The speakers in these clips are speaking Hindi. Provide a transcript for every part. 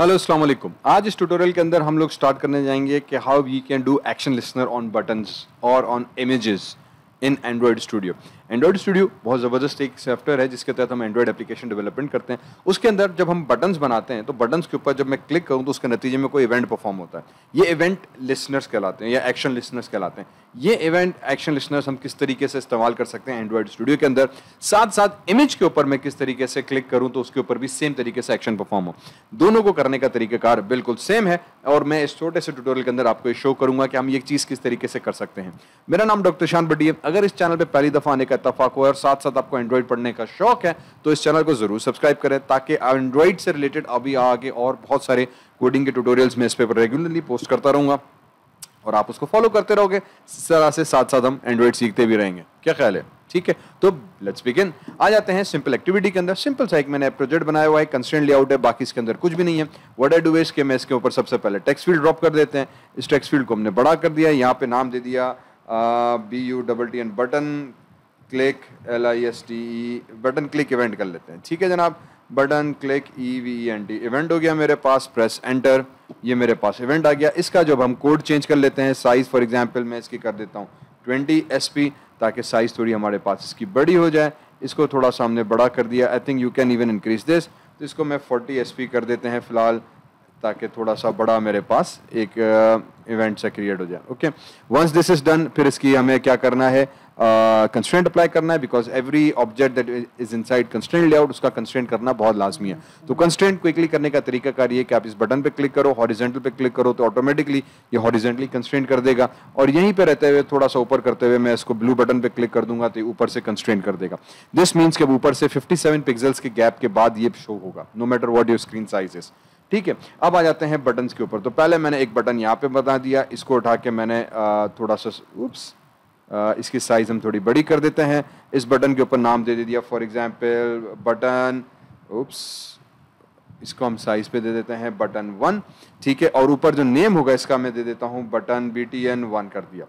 हेलो अस्सलाम वालेकुम आज इस ट्यूटोरियल के अंदर हम लोग स्टार्ट करने जाएंगे कि how we can do action listener on buttons और on images in Android Studio Android Studio बहुत ज़बरदस्त एक सॉफ्टवेयर है जिसके तहत हम एंड्रॉयड एप्लीकेशन डेवलपमेंट करते हैं उसके अंदर जब हम बटन्स बनाते हैं तो बटन्स के ऊपर जब मैं क्लिक करूँ तो उसके नतीजे में कोई इवेंट परफॉर्म होता है ये इवेंट लिसनर्स कहलाते हैं या एक्शन लिसनर्स कहलाते हैं ये इवेंट एक्शन लिसनर्स हम किस तरीके से इस्तेमाल कर सकते हैं एंड्रॉयड स्टूडियो के अंदर साथ साथ इमेज के ऊपर मैं किस तरीके से क्लिक करूँ तो उसके ऊपर भी सेम तरीके से एक्शन परफॉर्म हो दोनों को करने का तरीकेकार बिल्कुल सेम है और मैं इस छोटे से ट्यूटोरियल के अंदर आपको शो करूंगा कि हम ये चीज़ किस तरीके से कर सकते हैं मेरा नाम डॉक्टर शान बड्डी अगर इस चैनल पर पहली दफ़ा आने का इतफाक हुआ है और साथ साथ आपको एंड्रॉयड पढ़ने का शौक है तो इस चैनल को ज़रूर सब्सक्राइब करें ताकि एंड्रॉयड से रिलेटेड अभी आगे और बहुत सारे कोडिंग के ट्यूटोरियल्स मैं इस पर रेगुलरली पोस्ट करता रहूंगा और आप उसको फॉलो करते रहोगे इस तरह से साथ साथ हम एंड्रॉयड सीखते भी रहेंगे क्या ख्याल है ठीक है तो लेट्स बिगिन आ जाते हैं सिंपल एक्टिविटी के अंदर सिंपल सा एक मैंने प्रोजेक्ट बनाया हुआ है कंस्टेंट लेआउट है बाकी इसके अंदर कुछ भी नहीं है वट आई डू इज के मैं इसके ऊपर सबसे पहले टेक्स फील्ड ड्रॉप कर देते हैं इस टेक्स फील्ड को हमने बड़ा कर दिया यहाँ पे नाम दे दिया B U double T N button click L I S T E button click event कर लेते हैं ठीक है जनाब button click E V N T event हो गया मेरे पास प्रेस एंटर ये मेरे पास इवेंट आ गया इसका जब हम कोड चेंज कर लेते हैं साइज़ फॉर एग्जांपल मैं इसकी कर देता हूँ ट्वेंटी एस पी ताकि साइज़ थोड़ी हमारे पास इसकी बड़ी हो जाए इसको थोड़ा सा हमने बड़ा कर दिया I think you can even increase this तो इसको मैं फोर्टी एस पी कर देते हैं फ़िलहाल ताकि थोड़ा सा बड़ा मेरे पास एक इवेंट सा क्रिएट हो जाए okay once this is done फिर इसकी हमें क्या करना है कंस्टेंट uh, अप्लाई करना है because every object that is inside constraint layout उसका कंस्टेंट करना बहुत लाजमी है तो कंस्टेंट क्विकली करने का तरीका कार ये कि आप इस बटन पे क्लिक करो हॉरिजेंटल पे क्लिक करो तो ऑटोमेटिकली ये हॉरिजेंटली कंस्टेंट कर देगा और यहीं पे रहते हुए थोड़ा सा ऊपर करते हुए मैं इसको ब्लू बटन पे क्लिक कर दूंगा तो ऊपर से कंस्टेंट कर देगा दिस मीन्स के ऊपर से फिफ्टी सेवन पिक्सल्स के गैप के बाद ये शो होगा no matter what your screen size is ठीक है अब आ जाते हैं बटन्स के ऊपर तो पहले मैंने एक बटन यहाँ पे बता दिया इसको उठा के मैंने थोड़ा सा उप्स इसकी साइज़ हम थोड़ी बड़ी कर देते हैं इस बटन के ऊपर नाम दे दे दिया फॉर एग्ज़ाम्पल बटन उप्स इसको हम साइज़ पे दे देते हैं बटन वन ठीक है और ऊपर जो नेम होगा इसका मैं दे देता हूँ button B T N one कर दिया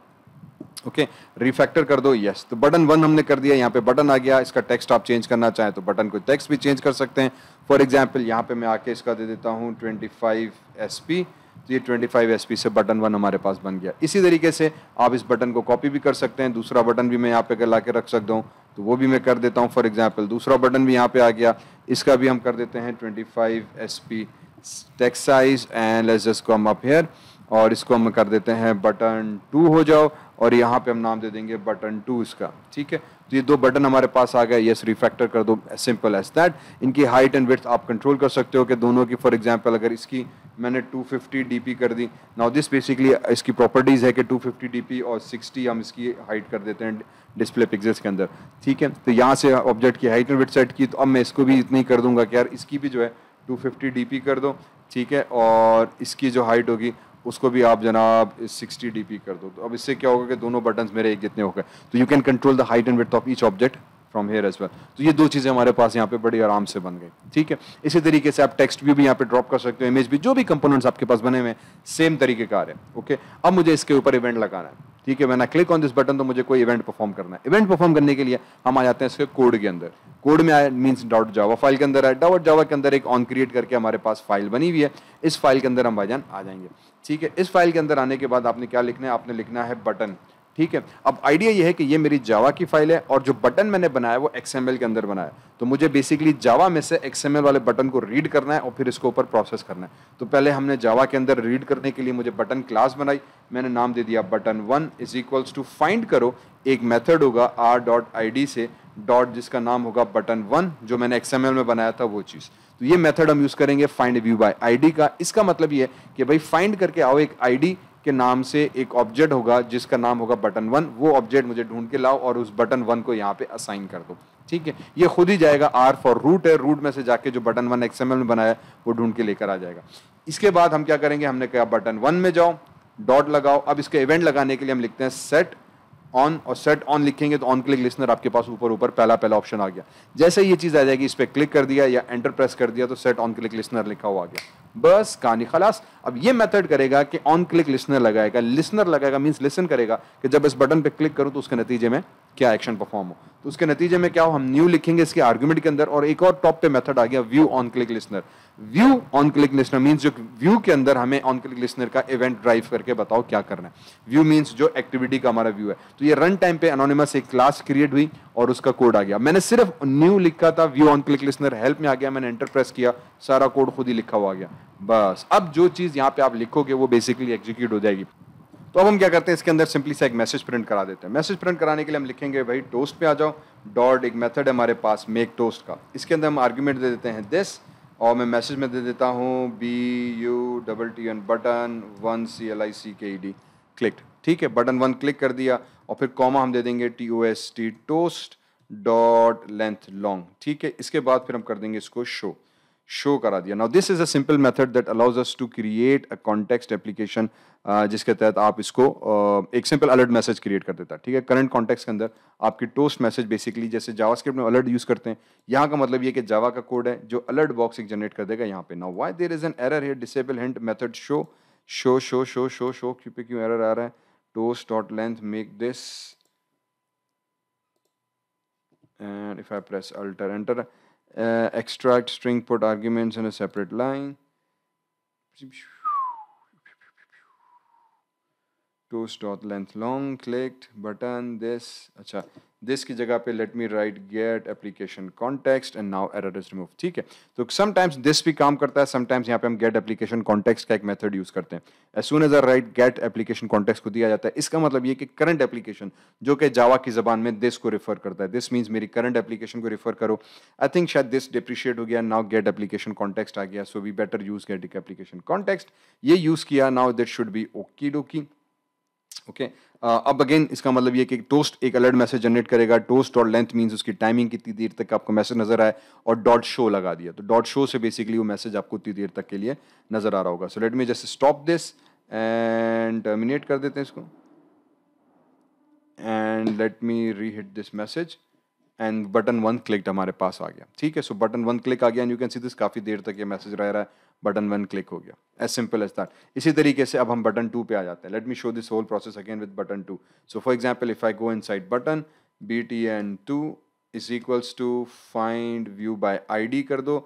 ओके रिफैक्टर कर दो यस तो बटन वन हमने कर दिया यहाँ पे बटन आ गया इसका टेक्स्ट आप चेंज करना चाहें तो बटन को टेक्स्ट भी चेंज कर सकते हैं फॉर एग्जांपल यहाँ पे मैं आके इसका दे देता हूँ ट्वेंटी फाइव एस पी तो ये 25 एसपी से बटन वन हमारे पास बन गया इसी तरीके से आप इस बटन को कॉपी भी कर सकते हैं दूसरा बटन भी मैं यहाँ पे ला के रख सकता हूँ तो वो भी मैं कर देता हूँ फॉर एग्जाम्पल दूसरा बटन भी यहाँ पे आ गया इसका भी हम कर देते हैं twenty five S P text size size and लेस को हम अपेयर और इसको हम कर देते हैं बटन टू हो जाओ और यहाँ पे हम नाम दे देंगे बटन टू इसका ठीक है तो ये दो बटन हमारे पास आ गए यस रिफैक्टर कर दो सिंपल एज दैट इनकी हाइट एंड वेथ आप कंट्रोल कर सकते हो कि दोनों की फॉर एग्जांपल अगर इसकी मैंने 250 डीपी कर दी नाउ दिस बेसिकली इसकी प्रॉपर्टीज़ है कि 250 डीपी और 60 हम इसकी हाइट कर देते हैं डिस्प्ले पिक्सल्स के अंदर ठीक है तो यहाँ से ऑब्जेक्ट की हाइट एंड वेथ सेट की तो अब मैं इसको भी इतनी कर दूंगा कि यार इसकी भी जो है टू फिफ्टी कर दो ठीक है और इसकी जो हाइट होगी उसको भी आप जनाब 60 पी कर दो तो अब इससे क्या होगा कि दोनों बटन्स मेरे एक जितने हो गए तो you can control the height and width of each object from here as well तो ये दो चीज़ें हमारे पास यहाँ पे बड़ी आराम से बन गई ठीक है इसी तरीके से आप टेक्स्ट व्यू भी यहाँ पे ड्रॉप कर सकते हो इमेज भी जो भी कंपोनेंट्स आपके पास बने हुए सेम तरीके का है ओके अब मुझे इसके ऊपर इवेंट लगाना है ठीक है मैंने क्लिक ऑन दिस बटन तो मुझे कोई इवेंट परफॉर्म करना है इवेंट परफॉर्म करने के लिए हम आ जाते हैं इसके कोड के अंदर कोड में आया मीन्स डॉट जावा फाइल के अंदर है डॉट जावा के अंदर एक ऑन क्रिएट करके हमारे पास फाइल बनी हुई है इस फाइल के अंदर हम भाईजान आ जाएंगे ठीक है इस फाइल के अंदर आने के बाद आपने क्या लिखना है आपने लिखना है बटन ठीक है अब आइडिया ये है कि ये मेरी जावा की फाइल है और जो बटन मैंने बनाया वो एक्सएमएल के अंदर बनाया तो मुझे बेसिकली जावा में से एक्सएमएल वाले बटन को रीड करना है और फिर इसके ऊपर प्रोसेस करना है तो पहले हमने जावा के अंदर रीड करने के लिए मुझे बटन क्लास बनाई मैंने नाम दे दिया button one is equals to find करो एक मेथड होगा आर डॉट आई डी से डॉट जिसका नाम होगा बटन वन जो मैंने एक्सएमएल में बनाया था वो चीज़ तो ये मेथड हम यूज़ करेंगे फाइंड व्यू बाय आईडी का इसका मतलब ये है कि भाई फाइंड करके आओ एक आईडी के नाम से एक ऑब्जेक्ट होगा जिसका नाम होगा बटन वन वो ऑब्जेक्ट मुझे ढूंढ के लाओ और उस बटन वन को यहाँ पे असाइन कर दो ठीक है ये खुद ही जाएगा आर फॉर रूट है रूट में से जाके जो बटन वन एक्सएमएल में बनाया वो ढूंढ के लेकर आ जाएगा इसके बाद हम क्या करेंगे हमने कहा बटन वन में जाओ डॉट लगाओ अब इसके इवेंट लगाने के लिए हम लिखते हैं सेट ऑन और सेट ऑन लिखेंगे तो ऑन क्लिक लिसनर आपके पास ऊपर ऊपर पहला पहला ऑप्शन आ गया जैसे ये चीज़ आ जाएगी इस पर क्लिक कर दिया या एंटर प्रेस कर दिया तो सेट ऑन क्लिक लिसनर लिखा हुआ आ गया बस कहानी खलास अब ये मेथड करेगा कि ऑन क्लिक लिसनर लगाएगा लिसनर लगाएगा मीन्स लिसन करेगा कि जब इस बटन पे क्लिक करूँ तो उसके नतीजे में क्या एक्शन परफॉर्म हो तो उसके नतीजे में क्या हो हम न्यू लिखेंगे इसके आर्ग्यूमेंट के अंदर और एक और टॉप पे मेथड आ गया view on click listener view on click listener means जो व्यू के अंदर हमें ऑन क्लिक लिसनर का इवेंट ड्राइव करके बताओ क्या करना है व्यू मीन्स जो एक्टिविटी का हमारा व्यू है तो ये रन टाइम पे अनोनिमस एक क्लास क्रिएट हुई और उसका कोड आ गया मैंने सिर्फ न्यू लिखा था view on click listener help में आ गया मैंने एंटरप्रेस किया सारा कोड खुद ही लिखा हुआ आ गया बस अब जो चीज़ यहाँ पे आप लिखोगे वो बेसिकली एग्जीक्यूट हो जाएगी तो अब हम क्या करते हैं इसके अंदर सिंपली सा एक मैसेज प्रिंट करा देते हैं मैसेज प्रिंट कराने के लिए हम लिखेंगे भाई टोस्ट पे आ जाओ डॉट एक मेथड है हमारे पास मेक टोस्ट का इसके अंदर हम आर्ग्यूमेंट दे देते हैं दिस और मैं मैसेज में दे देता हूँ B U double T N button one C L I C K E D click ठीक है बटन वन क्लिक कर दिया और फिर कॉमा हम दे देंगे T O S T toast dot length long ठीक है इसके बाद फिर हम कर देंगे इसको शो शो करा दिया now this is a simple method that allows us to create a context application जिसके तहत आप इसको uh, एक सिंपल अलर्ट मैसेज क्रिएट कर देता है ठीक है करंट कॉन्टेक्स्ट के अंदर आपकी टोस्ट मैसेज बेसिकली जैसे जावास्क्रिप्ट में अलर्ट यूज़ करते हैं यहाँ का मतलब ये कि जावा का कोड है जो अलर्ट बॉक्स एक जनरेट कर देगा यहाँ पे now why there is an error here disable hint method show show show show show show क्यों पे क्यों एरर आ रहा है toast dot length make this and if I press alter enter Uh, extract string put arguments in a separate line toast dot length long clicked button this अच्छा दिस की जगह पे let me write get application context and now error is remove ठीक है तो समटाइम्स दिस भी काम करता है समटाइम्स यहाँ पे हम गेट एप्लीकेशन कॉन्टेक्स्ट का एक मेथड यूज करते हैं as soon as are write get application context को दिया जाता है इसका मतलब ये कि करंट एप्लीकेशन जो कि जावा की जबान में दिस को रिफर करता है दिस मीन्स मेरी करंट एप्लीकेशन को रिफर करो आई थिंक शायद दिस डिप्रिशिएट हो गया नाउ गेट एप्लीकेशन कॉन्टेक्स्ट आ गया so we better use get application context ये यूज किया now that should be okey dokey okay uh, अब अगेन इसका मतलब ये कि टोस्ट एक अलर्ट मैसेज जनरेट करेगा टोस्ट और लेंथ मीन्स उसकी टाइमिंग कितनी देर तक आपको मैसेज नजर आए और डॉट शो लगा दिया तो डॉट शो से बेसिकली वो मैसेज आपको उतनी देर तक के लिए नजर आ रहा होगा so let me just stop this and terminate कर देते हैं इसको and let me re hit this message and button one click हमारे पास आ गया ठीक है सो बटन वन क्लिक आ गया and you can see this काफ़ी देर तक ये मैसेज रह रहा है बटन वन क्लिक हो गया एज सिंपल एज दैट इसी तरीके से अब हम बटन टू पे आ जाते हैं let me show this whole process again with button two so for example if I go inside button B T N two is equals to find view by I D कर दो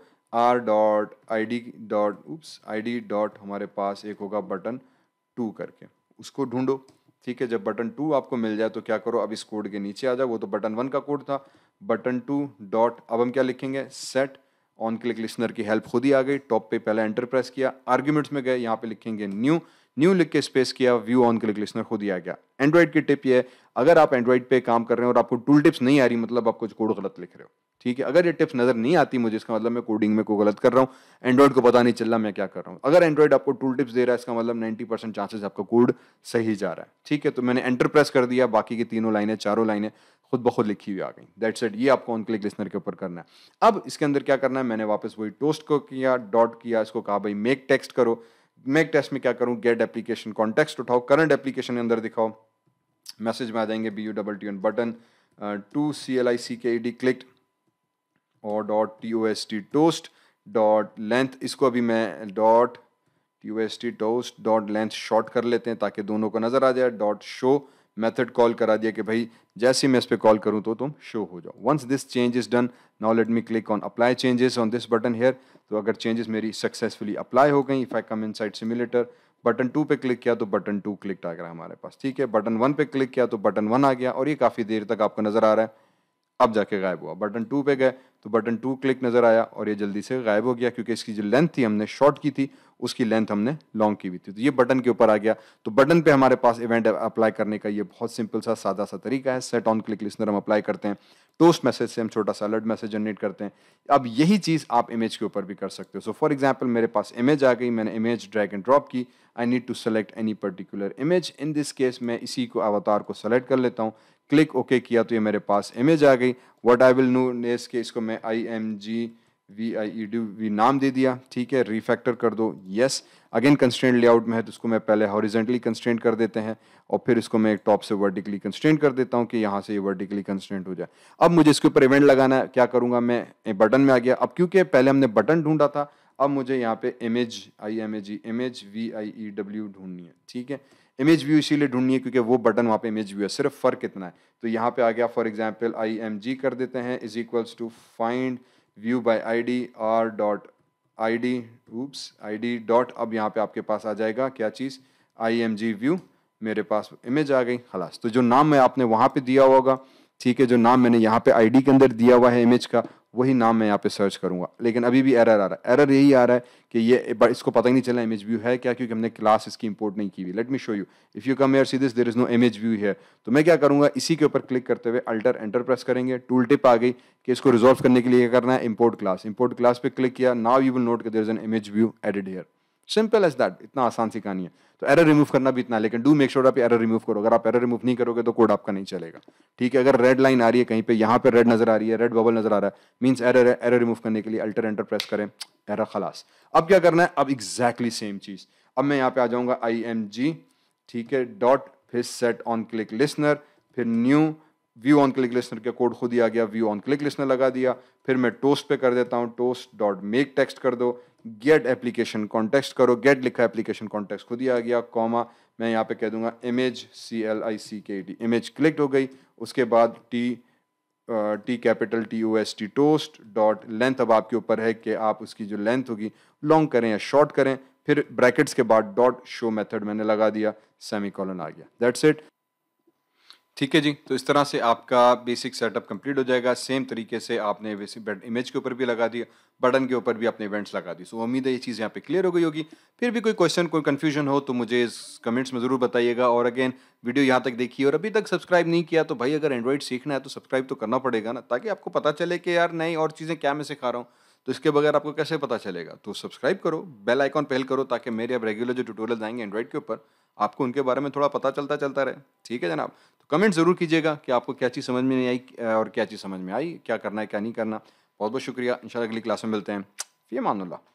R dot I D dot oops I D dot हमारे पास एक होगा बटन टू करके उसको ढूंढो ठीक है जब बटन टू आपको मिल जाए तो क्या करो अब इस कोड के नीचे आ जाओ वो तो बटन वन का कोड था बटन टू डॉट अब हम क्या लिखेंगे सेट ऑन क्लिक लिसनर की हेल्प खुद ही आ गई टॉप पे पहले एंटर प्रेस किया आर्ग्यूमेंट्स में गए यहाँ पे लिखेंगे न्यू न्यू लिख के स्पेस किया व्यू ऑन क्लिक लिसनर खुद ही आ गया एंड्रॉइड की टिप ये अगर आप एंड्रॉइड पे काम कर रहे हो और आपको टूल टिप्स नहीं आ रही मतलब आप कुछ कोड गलत लिख रहे हो ठीक है अगर ये टिप्स नजर नहीं आती मुझे इसका मतलब मैं कोडिंग में को गलत कर रहा हूँ एंड्रॉइड को पता नहीं चल रहा मैं क्या कर रहा हूँ अगर एंड्रॉइड आपको टूल टिप्स दे रहा है इसका मतलब नाइन्टी परसेंट चांसेस आपका कोड सही जा रहा है ठीक है तो मैंने एंटर प्रेस कर दिया बाकी की तीनों लाइनें चारों लाइनें खुद ब खुद लिखी हुई आ गई दैट सेट ये आपको ऑन क्लिक लिसनर के ऊपर करना है अब इसके अंदर क्या करना है मैंने वापस वही टोस्ट को किया डॉट किया इसको कहा भाई मेक टेक्स्ट करो मेक टेस्ट में क्या करूँ गेट एप्लीकेशन कॉन्टेक्स्ट उठाओ करंट एप्लीकेशन अंदर दिखाओ मैसेज में आ जाएंगे B U double T N button two C L I C K E D click और dot T O S T toast dot length इसको अभी मैं dot T O S T toast dot length short कर लेते हैं ताकि दोनों को नज़र आ जाए डॉट शो मेथड कॉल करा दिया कि भाई जैसे मैं इस पर कॉल करूँ तो तुम शो हो जाओ once this change is done now let me click on apply changes on this button here तो अगर चेंजेस मेरी सक्सेसफुली अप्लाई हो गई if I come inside simulator button two पे क्लिक किया तो बटन टू क्लिक आ गया हमारे पास ठीक है बटन वन पे क्लिक किया तो बटन वन आ गया और ये काफ़ी देर तक आपको नज़र आ रहा है अब जाके गायब हुआ बटन टू पे गए तो बटन टू क्लिक नज़र आया और ये जल्दी से गायब हो गया क्योंकि इसकी जो लेंथ थी हमने शॉर्ट की थी उसकी लेंथ हमने लॉन्ग की हुई थी तो ये बटन के ऊपर आ गया तो बटन पे हमारे पास इवेंट अप्लाई करने का ये बहुत सिंपल सा सादा सा तरीका है सेट ऑन क्लिक लिस्नर हम अप्लाई करते हैं टोस्ट मैसेज से हम छोटा सा अलर्ट मैसेज जनरेट करते हैं अब यही चीज़ आप इमेज के ऊपर भी कर सकते हो सो फॉर एग्जाम्पल मेरे पास इमेज आ गई मैंने इमेज ड्रैग एंड ड्रॉप की I need to select any particular image in this case मैं इसी को अवतार को सेलेक्ट कर लेता हूँ क्लिक ओके okay किया तो ये मेरे पास इमेज आ गई what I will notice के इसको मैं I M G V I E D V नाम दे दिया ठीक है रिफैक्टर कर दो यस अगेन कंस्टेंट लेआउट में है तो उसको मैं पहले हॉरिजेंटली कंस्टेंट कर देते हैं और फिर इसको मैं एक टॉप से वर्टिकली कंस्टेंट कर देता हूँ कि यहाँ से ये वर्टिकली कंस्टेंट हो जाए अब मुझे इसके ऊपर इवेंट लगाना है क्या करूँगा मैं बटन में आ गया अब क्योंकि पहले हमने बटन ढूंढा था अब मुझे यहाँ पे image I M A G image V I E W ढूंढनी है ठीक है इमेज व्यू इसीलिए ढूंढनी है क्योंकि वो बटन वहाँ पे इमेज व्यू है सिर्फ फ़र्क इतना है तो यहाँ पे आ गया for example I M G कर देते हैं is equals to find view by I D R dot I D oops I D dot अब यहाँ पे आपके पास आ जाएगा क्या चीज़ आई एम जी व्यू मेरे पास इमेज आ गई खलास तो जो नाम मैं आपने वहाँ पर दिया होगा ठीक है जो नाम मैंने यहाँ पे आईडी के अंदर दिया हुआ है इमेज का वही नाम मैं यहाँ पे सर्च करूँगा लेकिन अभी भी एरर आ रहा है एरर यही आ रहा है कि ये इसको पता ही नहीं चला इमेज व्यू है क्या क्योंकि हमने क्लास इसकी इंपोर्ट नहीं की हुई let me show you if you come here see this there is no image view है तो मैं क्या करूँगा इसी के ऊपर क्लिक करते हुए अल्टर एंटर प्रेस करेंगे टूल टिप आ गई कि इसको रिजोल्व करने के लिए करना है इम्पोर्ट क्लास इम्पोर्ट क्लास पर क्लिक किया now you will notice there is an image view added here simple as that इतना आसान सी कहानी है तो एरर रिमूव करना भी इतना लेकिन डू मेक श्योर आप एरर रिमूव करो अगर आप एरर रिमूव नहीं करोगे तो कोड आपका नहीं चलेगा ठीक है अगर रेड लाइन आ रही है कहीं पे यहाँ पे रेड नजर आ रही है रेड बबल नजर आ रहा है मीन्स एरर एरर रिमूव करने के लिए अल्टर एंटर प्रेस करें एरर खलास अब क्या करना है अब एग्जैक्टली सेम चीज़ अब मैं यहाँ पे आ जाऊँगा आई एम जी ठीक है डॉट फिर सेट ऑन क्लिक लिसनर फिर new view on click listener का कोड खुद ही आ गया व्यू ऑन क्लिक लिसनर लगा दिया फिर मैं टोस्ट पे कर देता हूँ टोस्ट डॉट मेक टेक्स्ट कर दो गेट एप्लीकेशन कॉन्टेक्स्ट करो गेट लिखा एप्लीकेशन कॉन्टेक्स्ट खुद ही आ गया कॉमा मैं यहाँ पे कह दूंगा image C L I C के डी इमेज क्लिक हो गई उसके बाद T T capital T O S T toast dot length अब आपके ऊपर है कि आप उसकी जो लेंथ होगी लॉन्ग करें या शॉर्ट करें फिर ब्रैकेट्स के बाद डॉट शो मेथड मैंने लगा दिया सेमी कॉलन आ गया दैट्स इट ठीक है जी तो इस तरह से आपका बेसिक सेटअप कंप्लीट हो जाएगा सेम तरीके से आपने इमेज के ऊपर भी लगा दिया बटन के ऊपर भी आपने इवेंट्स लगा दी सो so, उम्मीद है ये चीज़ यहाँ पे क्लियर हो गई होगी फिर भी कोई क्वेश्चन कोई कन्फ्यूजन हो तो मुझे इस कमेंट्स में ज़रूर बताइएगा और अगेन वीडियो यहाँ तक देखिए और अभी तक सब्सक्राइब नहीं किया तो भाई अगर एंड्रॉइड सीखना है तो सब्सक्राइब तो करना पड़ेगा ना ताकि आपको पता चले कि यार नई और चीज़ें क्या मैं सिखा रहा हूँ तो इसके बगैर आपको कैसे पता चलेगा तो सब्सक्राइब करो बेल आइकॉन पहल करो ताकि मेरे अब रेगुलर जो ट्यूटोरियल आएंगे एंड्रॉइड के ऊपर आपको उनके बारे में थोड़ा पता चलता चलता रहे ठीक है जनाब कमेंट ज़रूर कीजिएगा कि आपको क्या चीज़ समझ में नहीं आई और क्या चीज़ समझ में आई क्या करना है क्या नहीं करना बहुत बहुत शुक्रिया इंशाल्लाह अगली क्लास में मिलते हैं फ़ी मानुल्ला